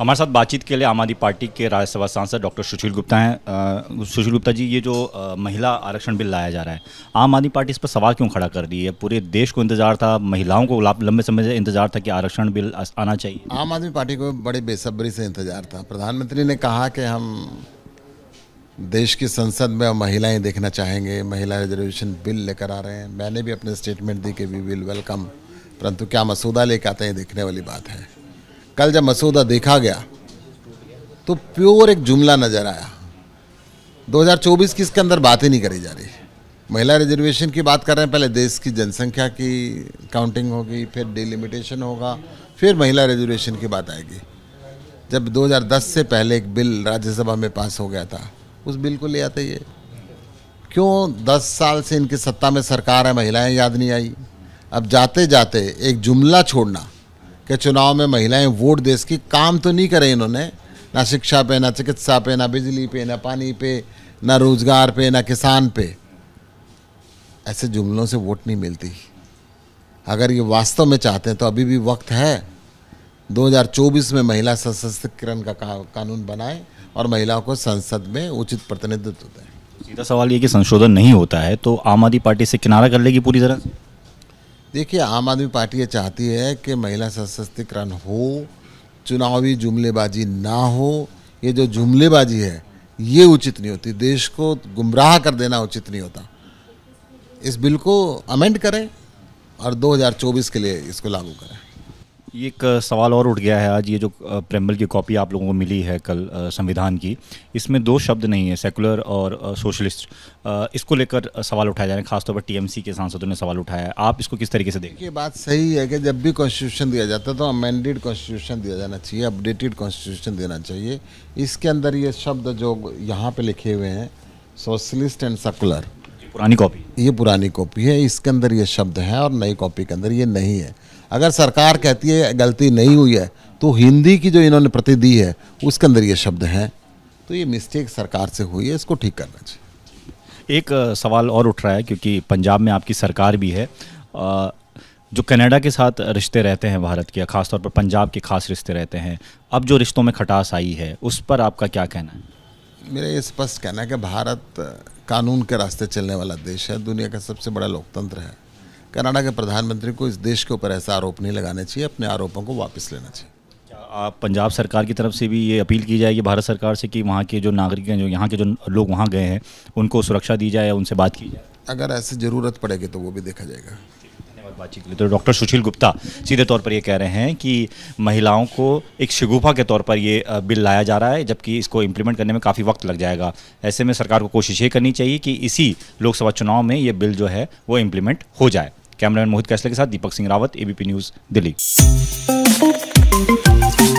हमारे साथ बातचीत के लिए आम आदमी पार्टी के राज्यसभा सांसद डॉक्टर सुशील गुप्ता हैं सुशील गुप्ता जी ये जो महिला आरक्षण बिल लाया जा रहा है आम आदमी पार्टी इस पर सवाल क्यों खड़ा कर रही है पूरे देश को इंतजार था महिलाओं को लंबे समय से इंतजार था कि आरक्षण बिल आना चाहिए आम आदमी पार्टी को बड़ी बेसब्री से इंतजार था प्रधानमंत्री ने कहा कि हम देश की संसद में महिलाएं देखना चाहेंगे महिला रिजर्वेशन बिल लेकर आ रहे हैं मैंने भी अपने स्टेटमेंट दी कि वी विल वेलकम परंतु क्या मसूदा लेकर आते हैं देखने वाली बात है कल जब मसूदा देखा गया तो प्योर एक जुमला नज़र आया 2024 की इसके अंदर बात ही नहीं करी जा रही महिला रिजर्वेशन की बात कर रहे हैं पहले देश की जनसंख्या की काउंटिंग होगी फिर डिलिमिटेशन होगा फिर महिला रिजर्वेशन की बात आएगी जब 2010 से पहले एक बिल राज्यसभा में पास हो गया था उस बिल को ले आते ये क्यों 10 साल से इनकी सत्ता में सरकार है महिलाएं याद नहीं आई अब जाते जाते एक जुमला छोड़ना के चुनाव में महिलाएं वोट दे सकी काम तो नहीं करे इन्होंने ना शिक्षा पे ना चिकित्सा पे ना बिजली पे ना पानी पे ना रोजगार पे ना किसान पे ऐसे जुमलों से वोट नहीं मिलती अगर ये वास्तव में चाहते हैं तो अभी भी वक्त है 2024 में महिला सशक्तिकरण का, का कानून बनाए और महिलाओं को संसद में उचित प्रतिनिधित्व दें सीधा सवाल ये कि संशोधन नहीं होता है तो आम आदमी पार्टी से किनारा कर लेगी पूरी तरह देखिए आम आदमी पार्टी ये चाहती है कि महिला सशक्तिकरण हो चुनावी जुमलेबाजी ना हो ये जो जुमलेबाजी है ये उचित नहीं होती देश को गुमराह कर देना उचित नहीं होता इस बिल को अमेंड करें और 2024 के लिए इसको लागू करें ये एक सवाल और उठ गया है आज ये जो प्रेम्बल की कॉपी आप लोगों को मिली है कल संविधान की इसमें दो शब्द नहीं है सेकुलर और सोशलिस्ट इसको लेकर सवाल उठाए जा रहे हैं खासतौर पर टीएमसी के सांसदों ने सवाल उठाया है आप इसको किस तरीके से देखें ये बात सही है कि जब भी कॉन्स्टिट्यूशन दिया जाता है तो अमेंडेड कॉन्स्टिट्यूशन दिया जाना चाहिए अपडेटेड कॉन्स्टिट्यूशन देना चाहिए इसके अंदर ये शब्द जो यहाँ पर लिखे हुए हैं सोशलिस्ट एंड सेकुलर पुरानी कॉपी ये पुरानी कॉपी है इसके अंदर ये शब्द है और नई कॉपी के अंदर ये नहीं है अगर सरकार कहती है गलती नहीं हुई है तो हिंदी की जो इन्होंने प्रति दी है उसके अंदर ये शब्द हैं तो ये मिस्टेक सरकार से हुई है इसको ठीक करना चाहिए एक सवाल और उठ रहा है क्योंकि पंजाब में आपकी सरकार भी है जो कनाडा के साथ रिश्ते रहते हैं भारत के खासतौर पर पंजाब के खास रिश्ते रहते हैं अब जो रिश्तों में खटास आई है उस पर आपका क्या कहना है मेरा ये स्पष्ट कहना है कि भारत कानून के रास्ते चलने वाला देश है दुनिया का सबसे बड़ा लोकतंत्र है कनाडा के प्रधानमंत्री को इस देश के ऊपर ऐसा आरोप नहीं लगाना चाहिए अपने आरोपों को वापस लेना चाहिए आप पंजाब सरकार की तरफ से भी ये अपील की जाएगी भारत सरकार से कि वहाँ के जो नागरिक हैं जो यहाँ के जो लोग वहाँ गए हैं उनको सुरक्षा दी जाए उनसे बात की जाए अगर ऐसी ज़रूरत पड़ेगी तो वो भी देखा जाएगा धन्यवाद बातचीत के लिए तो डॉक्टर सुशील गुप्ता सीधे तौर पर ये कह रहे हैं कि महिलाओं को एक शगुफा के तौर पर ये बिल लाया जा रहा है जबकि इसको इम्प्लीमेंट करने में काफ़ी वक्त लग जाएगा ऐसे में सरकार को कोशिश ये करनी चाहिए कि इसी लोकसभा चुनाव में ये बिल जो है वो इम्प्लीमेंट हो जाए कैमरामैन मोहित कैसले के साथ दीपक सिंह रावत एबीपी न्यूज़ दिल्ली